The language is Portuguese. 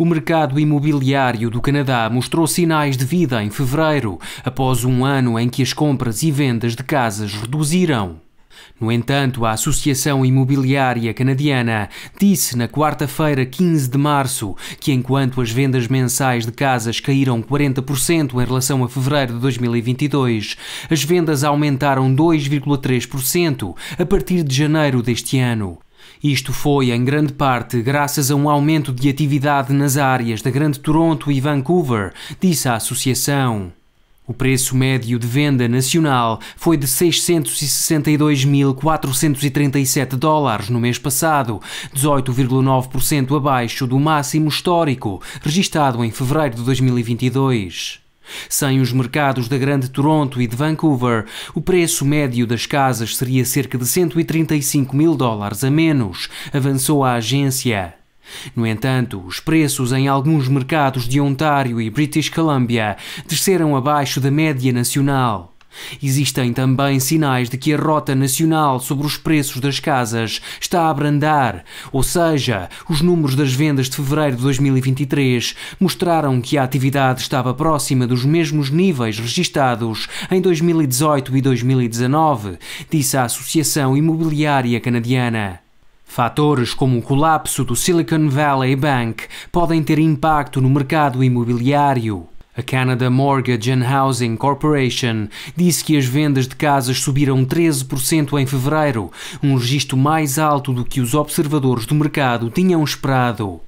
O mercado imobiliário do Canadá mostrou sinais de vida em fevereiro, após um ano em que as compras e vendas de casas reduziram. No entanto, a Associação Imobiliária Canadiana disse na quarta-feira, 15 de março, que enquanto as vendas mensais de casas caíram 40% em relação a fevereiro de 2022, as vendas aumentaram 2,3% a partir de janeiro deste ano. Isto foi, em grande parte, graças a um aumento de atividade nas áreas da Grande Toronto e Vancouver, disse a associação. O preço médio de venda nacional foi de 662.437 dólares no mês passado, 18,9% abaixo do máximo histórico, registado em fevereiro de 2022. Sem os mercados da Grande Toronto e de Vancouver, o preço médio das casas seria cerca de 135 mil dólares a menos, avançou a agência. No entanto, os preços em alguns mercados de Ontário e British Columbia desceram abaixo da média nacional. Existem também sinais de que a rota nacional sobre os preços das casas está a abrandar, ou seja, os números das vendas de fevereiro de 2023 mostraram que a atividade estava próxima dos mesmos níveis registados em 2018 e 2019, disse a Associação Imobiliária Canadiana. Fatores como o colapso do Silicon Valley Bank podem ter impacto no mercado imobiliário. A Canada Mortgage and Housing Corporation disse que as vendas de casas subiram 13% em fevereiro, um registro mais alto do que os observadores do mercado tinham esperado.